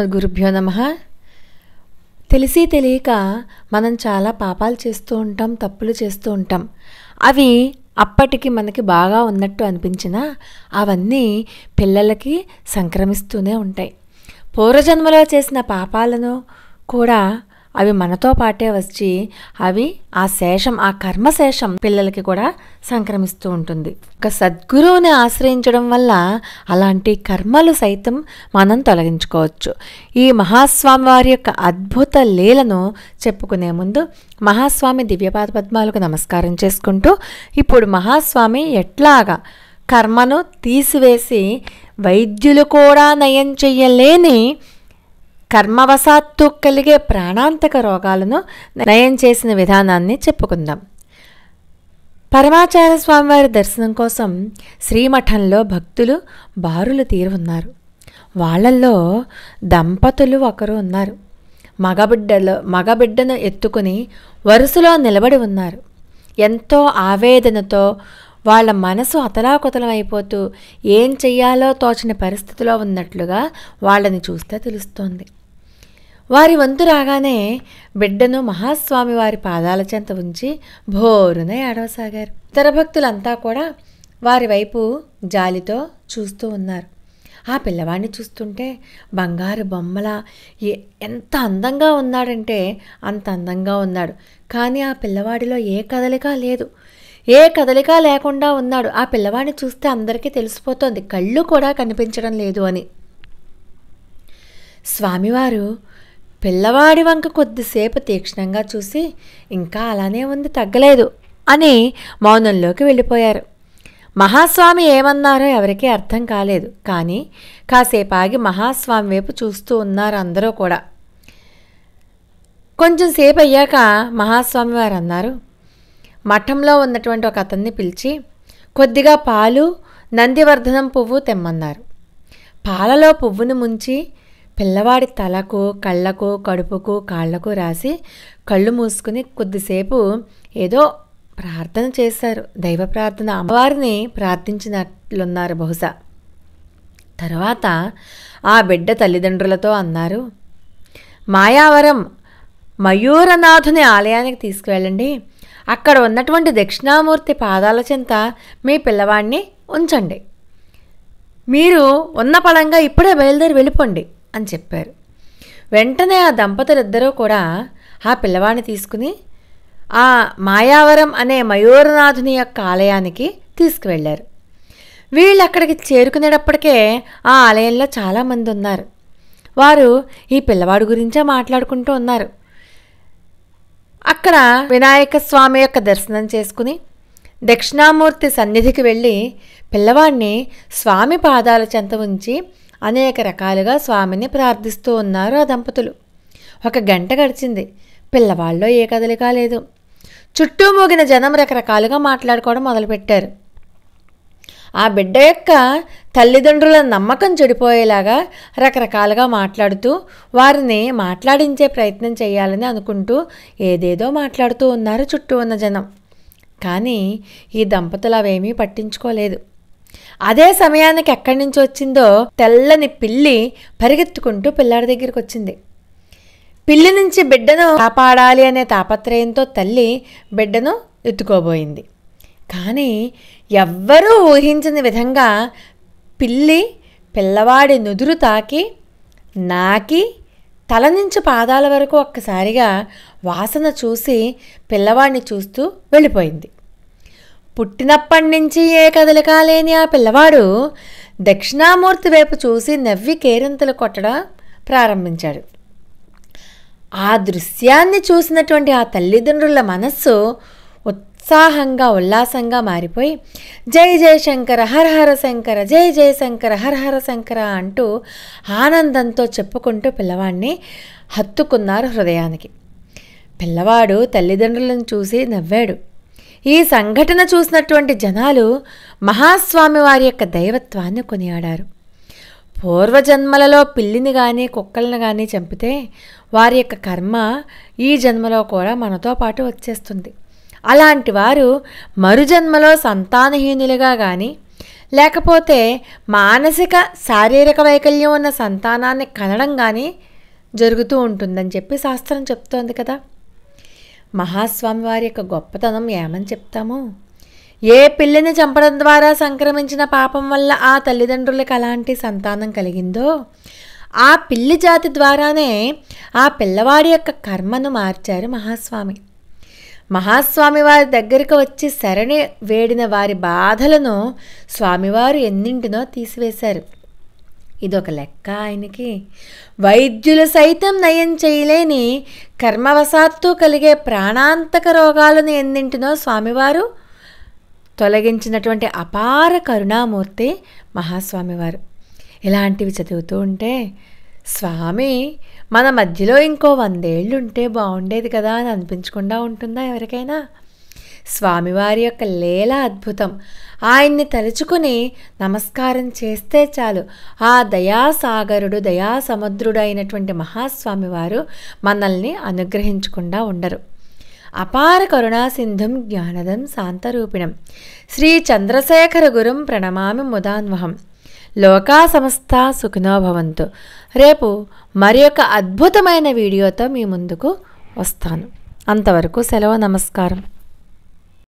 శ్రీమద్గురుభ్యో నమ తెలిసి తెలియక మనం చాలా పాపాలు చేస్తూ ఉంటాం తప్పులు చేస్తూ ఉంటాం అవి అప్పటికి మనకి బాగా ఉన్నట్టు అనిపించినా అవన్నీ పిల్లలకి సంక్రమిస్తూనే ఉంటాయి పూర్వజన్మలో చేసిన పాపాలను కూడా అవి మనతో పాటే వచ్చి అవి ఆ శేషం ఆ కర్మశేషం పిల్లలకి కూడా సంక్రమిస్తూ ఉంటుంది ఒక సద్గురువుని ఆశ్రయించడం వల్ల అలాంటి కర్మలు సైతం మనం తొలగించుకోవచ్చు ఈ మహాస్వామి వారి యొక్క అద్భుత లీలను చెప్పుకునే ముందు మహాస్వామి దివ్యపాద పద్మాలకు నమస్కారం చేసుకుంటూ ఇప్పుడు మహాస్వామి ఎట్లాగా కర్మను తీసివేసి వైద్యులు కూడా నయం చెయ్యలేని కర్మవశాత్తు కలిగే ప్రాణాంతక రోగాలను నయం చేసిన విధానాన్ని చెప్పుకుందాం పరమాచార్య స్వామివారి దర్శనం కోసం శ్రీమఠంలో భక్తులు బారులు తీరు ఉన్నారు వాళ్ళల్లో దంపతులు ఒకరు ఉన్నారు మగబిడ్డలో మగబిడ్డను ఎత్తుకుని వరుసలో నిలబడి ఉన్నారు ఎంతో ఆవేదనతో వాళ్ళ మనసు అతలాకుతలం అయిపోతూ ఏం చెయ్యాలో తోచిన పరిస్థితిలో ఉన్నట్లుగా వాళ్ళని చూస్తే తెలుస్తోంది వారి వంతు రాగానే బిడ్డను మహాస్వామి వారి పాదాల చెంత ఉంచి భోరున ఏడవసాగారు ఇతర భక్తులంతా కూడా వారి వైపు జాలితో చూస్తూ ఉన్నారు ఆ పిల్లవాడిని చూస్తుంటే బంగారు బొమ్మల ఎంత అందంగా ఉన్నాడంటే అంత అందంగా ఉన్నాడు కానీ ఆ పిల్లవాడిలో ఏ కదలిక లేదు ఏ కదలిక లేకుండా ఉన్నాడు ఆ పిల్లవాడిని చూస్తే అందరికీ తెలిసిపోతోంది కళ్ళు కూడా కనిపించడం లేదు అని స్వామివారు పిల్లవాడి వంక కొద్దిసేపు తీక్షణంగా చూసి ఇంకా అలానే ఉంది తగ్గలేదు అని మౌనంలోకి వెళ్ళిపోయారు మహాస్వామి ఏమన్నారో ఎవరికీ అర్థం కాలేదు కానీ కాసేపు ఆగి మహాస్వామి వైపు చూస్తూ ఉన్నారు అందరూ కూడా కొంచెం సేపు అయ్యాక మహాస్వామి వారు అన్నారు మఠంలో ఉన్నటువంటి ఒక అతన్ని పిలిచి కొద్దిగా పాలు నందివర్ధనం పువ్వు తెమ్మన్నారు పాలలో పువ్వును ముంచి పిల్లవాడి తలకు కళ్ళకు కడుపుకు కాళ్లకు రాసి కళ్ళు మూసుకుని కొద్దిసేపు ఏదో ప్రార్థన చేశారు దైవ ప్రార్థన అమ్మవారిని ప్రార్థించినట్లున్నారు బహుశా తర్వాత ఆ బిడ్డ తల్లిదండ్రులతో అన్నారు మాయావరం మయూరనాథుని ఆలయానికి తీసుకువెళ్ళండి అక్కడ ఉన్నటువంటి దక్షిణామూర్తి పాదాల చింత మీ పిల్లవాడిని ఉంచండి మీరు ఉన్న పడంగా ఇప్పుడే బయలుదేరి వెళ్ళిపోండి అని చెప్పారు వెంటనే ఆ దంపతులిద్దరూ కూడా ఆ పిల్లవాడిని తీసుకుని ఆ మాయావరం అనే మయూరనాథుని యొక్క ఆలయానికి తీసుకువెళ్ళారు వీళ్ళు అక్కడికి చేరుకునేటప్పటికే ఆ ఆలయంలో చాలామంది ఉన్నారు వారు ఈ పిల్లవాడు గురించే మాట్లాడుకుంటూ ఉన్నారు అక్కడ వినాయక స్వామి యొక్క దర్శనం చేసుకుని దక్షిణామూర్తి సన్నిధికి వెళ్ళి పిల్లవాడిని స్వామి పాదాల చెంత ఉంచి అనేక రకాలుగా స్వామిని ప్రార్థిస్తూ ఉన్నారు ఆ దంపతులు ఒక గంట గడిచింది పిల్లవాళ్ళలో ఏ కదలిక లేదు చుట్టూ మోగిన జనం రకరకాలుగా మాట్లాడుకోవడం మొదలుపెట్టారు ఆ బిడ్డ యొక్క తల్లిదండ్రుల నమ్మకం చెడిపోయేలాగా రకరకాలుగా మాట్లాడుతూ వారిని మాట్లాడించే ప్రయత్నం చేయాలని అనుకుంటూ ఏదేదో మాట్లాడుతూ ఉన్నారు చుట్టూ ఉన్న జనం కానీ ఈ దంపతులు అవేమీ పట్టించుకోలేదు అదే సమయానికి ఎక్కడి నుంచి వచ్చిందో తెల్లని పిల్లి పరిగెత్తుకుంటూ పిల్లాడి దగ్గరికి వచ్చింది పిల్లి నుంచి బిడ్డను కాపాడాలి అనే తాపత్రయంతో తల్లి బిడ్డను ఎత్తుకోబోయింది కానీ ఎవ్వరూ ఊహించని విధంగా పిల్లి పిల్లవాడి నుదురు తాకి నాకి తల నుంచి పాదాల వరకు ఒక్కసారిగా వాసన చూసి పిల్లవాడిని చూస్తూ వెళ్ళిపోయింది పుట్టినప్పటి నుంచి ఏ కదలిక కాలేని ఆ పిల్లవాడు దక్షిణామూర్తి వైపు చూసి నవ్వి కేరింతలు కొట్టడం ప్రారంభించాడు ఆ దృశ్యాన్ని చూసినటువంటి ఆ తల్లిదండ్రుల మనస్సు ఉత్సాహంగా ఉల్లాసంగా మారిపోయి జై జయ శంకర హర హర శంకర జై జయ శంకర హర హర శంకర అంటూ ఆనందంతో చెప్పుకుంటూ పిల్లవాడిని హత్తుకున్నారు హృదయానికి పిల్లవాడు తల్లిదండ్రులను చూసి నవ్వాడు ఈ సంఘటన చూసినటువంటి జనాలు మహాస్వామి వారి యొక్క దైవత్వాన్ని కొనియాడారు పూర్వజన్మలలో పిల్లిని కానీ కుక్కలను కానీ చంపితే వారి యొక్క కర్మ ఈ జన్మలో కూడా మనతో పాటు వచ్చేస్తుంది అలాంటి వారు మరుజన్మలో సంతానహీనులుగా కానీ లేకపోతే మానసిక శారీరక వైకల్యం ఉన్న సంతానాన్ని కనడం కానీ జరుగుతూ ఉంటుందని చెప్పి శాస్త్రం చెప్తోంది కదా మహాస్వామి వారి యొక్క గొప్పతనం ఏమని చెప్తామో ఏ పిల్లిని చంపడం ద్వారా సంక్రమించిన పాపం వల్ల ఆ తల్లిదండ్రులకు అలాంటి సంతానం కలిగిందో ఆ పిల్లి జాతి ద్వారానే ఆ పిల్లవాడి యొక్క కర్మను మార్చారు మహాస్వామి మహాస్వామి వారి దగ్గరకు వచ్చి శరణి వేడిన వారి బాధలను స్వామివారు ఎన్నింటినో తీసివేశారు ఇదొక లెక్క ఆయనకి వైద్యులు సైతం నయం చేయలేని కర్మవశాత్తు కలిగే ప్రాణాంతక రోగాలను ఎన్నింటినో స్వామివారు తొలగించినటువంటి అపార కరుణామూర్తి మహాస్వామివారు ఇలాంటివి చదువుతూ ఉంటే స్వామి మన మధ్యలో ఇంకో వందేళ్ళు ఉంటే బాగుండేది కదా అని అనిపించకుండా ఉంటుందా ఎవరికైనా స్వామివారి యొక్క లీల అద్భుతం ఆయన్ని తలుచుకుని నమస్కారం చేస్తే చాలు ఆ దయాసాగరుడు దయాసముద్రుడైనటువంటి మహాస్వామివారు మనల్ని అనుగ్రహించకుండా ఉండరు అపార కరుణాసింధుం జ్ఞానదం శాంతరూపిణం శ్రీ చంద్రశేఖర గురుం ప్రణమామి ముదాన్వహం లోకా సమస్త సుఖినోభవంతు రేపు మరి యొక్క అద్భుతమైన వీడియోతో మీ ముందుకు వస్తాను అంతవరకు సెలవు నమస్కారం